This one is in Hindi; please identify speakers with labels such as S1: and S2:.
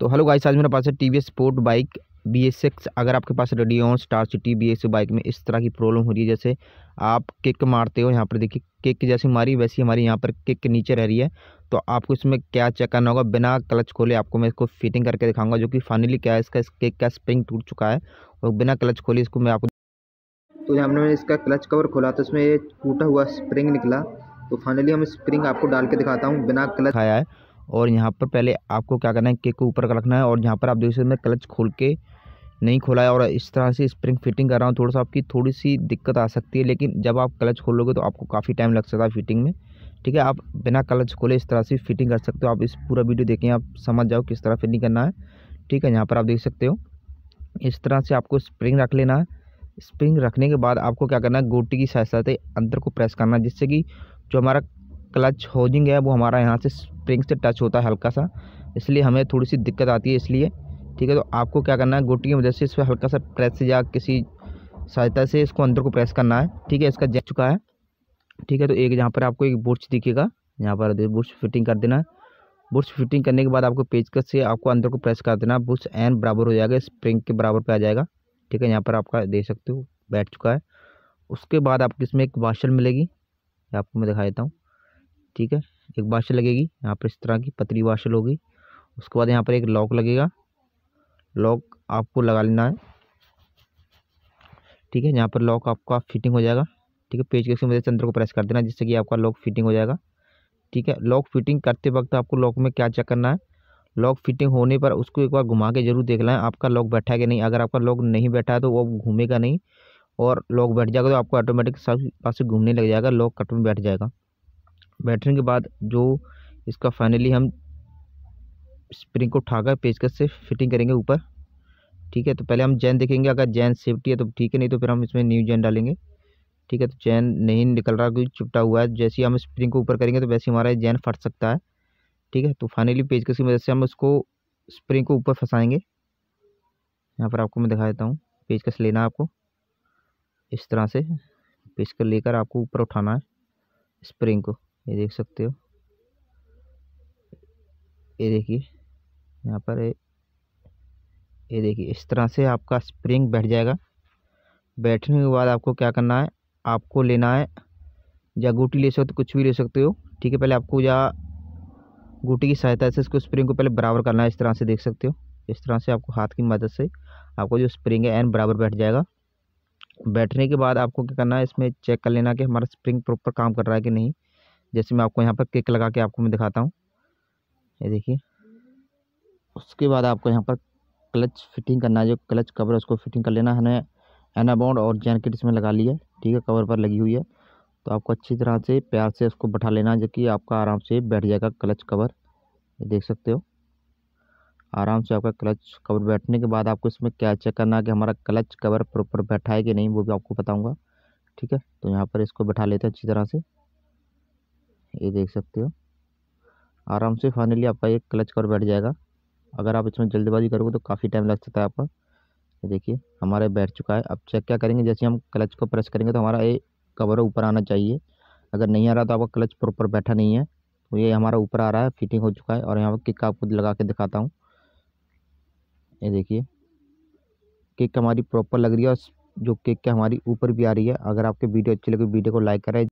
S1: तो हेलो गाइस आज मेरे पास है T V S sport bike B S X अगर आपके पास Radeon star city B S bike में इस तरह की प्रॉब्लम हो रही है जैसे आप किक मारते हो यहाँ पर देखिए किक जैसी मारी वैसी हमारी यहाँ पर किक नीचे रह रही है तो आपको इसमें क्या चेक करना होगा बिना क्लच खोले आपको मैं इसको फिटिंग करके दिखाऊंगा जो कि फाइनली क्या है इसका इस केक का स्प्रिंग टूट चुका है और बिना क्लच खोले इसको मैं आपको तो हमने इसका क्लच कवर खोला तो इसमें टूटा हुआ स्प्रिंग निकला तो फाइनली हम स्प्रिंग आपको डाल के दिखाता हूँ बिना क्लच आया है और यहाँ पर पहले आपको क्या करना है केक को ऊपर का रखना है और यहाँ पर आप देख सकते मैं क्लच खोल के नहीं खोला है और इस तरह से स्प्रिंग फिटिंग कर रहा हूँ थोड़ा सा आपकी थोड़ी सी दिक्कत आ सकती है लेकिन जब आप क्लच खोलोगे तो आपको काफ़ी टाइम लग सकता है फिटिंग में ठीक है आप बिना क्लच खोले इस तरह से फिटिंग कर सकते हो आप इस पूरा वीडियो देखें आप समझ जाओ किस तरह फिटिंग करना है ठीक है यहाँ पर आप देख सकते हो इस तरह से आपको स्प्रिंग रख लेना है स्प्रिंग रखने के बाद आपको क्या करना है गोटी की सहायता से अंदर को प्रेस करना है जिससे कि जो हमारा क्लच होजिंग है वो हमारा यहाँ से स्प्रिंग से टच होता है हल्का सा इसलिए हमें थोड़ी सी दिक्कत आती है इसलिए ठीक है तो आपको क्या करना है गोटी की वजह से इस पर हल्का सा प्रेस या किसी सहायता से इसको अंदर को प्रेस करना है ठीक है इसका जैक चुका है ठीक है तो एक यहाँ पर आपको एक बुर्च दिखेगा यहाँ पर बुर्च फिटिंग कर देना है बुर्च फिटिंग करने के बाद आपको पेचकस से आपको अंदर को प्रेस कर देना बुर्च एन बराबर हो जाएगा स्प्रिंग के बराबर पर आ जाएगा ठीक है यहाँ पर आपका दे सकते हो बैठ चुका है उसके बाद आपको इसमें एक वाशर मिलेगी आपको मैं दिखा देता हूँ ठीक है एक बादशाह लगेगी यहाँ पर इस तरह की पतली बादशाह होगी उसके बाद यहाँ पर एक लॉक लगेगा लॉक आपको लगा लेना है ठीक है यहाँ पर लॉक आपका फिटिंग हो जाएगा ठीक है पेज के मदद चंद्र को प्रेस कर देना जिससे कि आपका लॉक फिटिंग हो जाएगा ठीक है लॉक फिटिंग करते वक्त आपको लॉक में क्या चेक करना है लॉक फिटिंग होने पर उसको एक बार घुमा के जरूर देख लें आपका लॉक बैठा है कि नहीं अगर आपका लॉक नहीं बैठा है तो वो घूमेगा नहीं और लॉक बैठ जाएगा तो आपको ऑटोमेटिक सब पास घूमने लग जाएगा लॉक कट में बैठ जाएगा बैठने के बाद जो इसका फाइनली हम स्प्रिंग को उठाकर पेचकस से फिटिंग करेंगे ऊपर ठीक है तो पहले हम जैन देखेंगे अगर जैन सेफ्टी है तो ठीक है नहीं तो फिर हम इसमें न्यू जैन डालेंगे ठीक है तो चैन नहीं निकल रहा क्योंकि चिपटा हुआ है जैसे ही हम स्प्रिंग को ऊपर करेंगे तो वैसे हमारा जैन फट सकता है ठीक है तो फाइनली पेचकस की मदद से हम उसको स्प्रिंग को ऊपर फंसाएंगे यहाँ पर आपको मैं दिखा देता हूँ पेचकस लेना है आपको इस तरह से पेचकस लेकर आपको ऊपर उठाना है स्प्रिंग को ये देख सकते हो ये देखिए यहाँ पर ये देखिए इस तरह से आपका स्प्रिंग बैठ जाएगा बैठने के बाद आपको क्या करना है आपको लेना है या गुटी ले सकते हो कुछ भी ले सकते हो ठीक है पहले आपको या गुटी की सहायता से इसको स्प्रिंग को पहले बराबर करना है इस तरह से देख सकते हो इस तरह से आपको हाथ की मदद से आपको जो स्प्रिंग है एन बराबर बैठ जाएगा बैठने के बाद आपको क्या करना है इसमें चेक कर लेना कि हमारा स्प्रिंग प्रॉपर काम कर रहा है कि नहीं जैसे मैं आपको यहाँ पर केक लगा के आपको मैं दिखाता हूँ ये देखिए उसके बाद आपको यहाँ पर क्लच फिटिंग करना है जो क्लच कवर है उसको फिटिंग कर लेना है एनाबॉन्ड और जैकेट इसमें लगा ली है ठीक है कवर पर लगी हुई है तो आपको अच्छी तरह से प्यार से उसको बैठा लेना है जो कि आपका आराम से बैठ जाएगा क्लच कवर ये देख सकते हो आराम से आपका क्लच कवर बैठने के बाद आपको इसमें क्या चेक करना है कि हमारा क्लच कवर प्रॉपर बैठा है कि नहीं वो भी आपको बताऊँगा ठीक है तो यहाँ पर इसको बैठा लेते हैं अच्छी तरह से ये देख सकते हो आराम से फाइनली आपका ये क्लच कर बैठ जाएगा अगर आप इसमें जल्दबाजी करोगे तो काफ़ी टाइम लग सकता है आपका ये देखिए हमारा बैठ चुका है अब चेक क्या करेंगे जैसे हम क्लच को प्रेस करेंगे तो हमारा ये कवर ऊपर आना चाहिए अगर नहीं आ रहा तो आपका क्लच प्रॉपर बैठा नहीं है तो ये हमारा ऊपर आ रहा है फिटिंग हो चुका है और यहाँ पर किक आपको लगा के दिखाता हूँ ये देखिए किक हमारी प्रॉपर लग रही है और जो किक हमारी ऊपर भी आ रही है अगर आपके वीडियो अच्छी लगी वीडियो को लाइक करें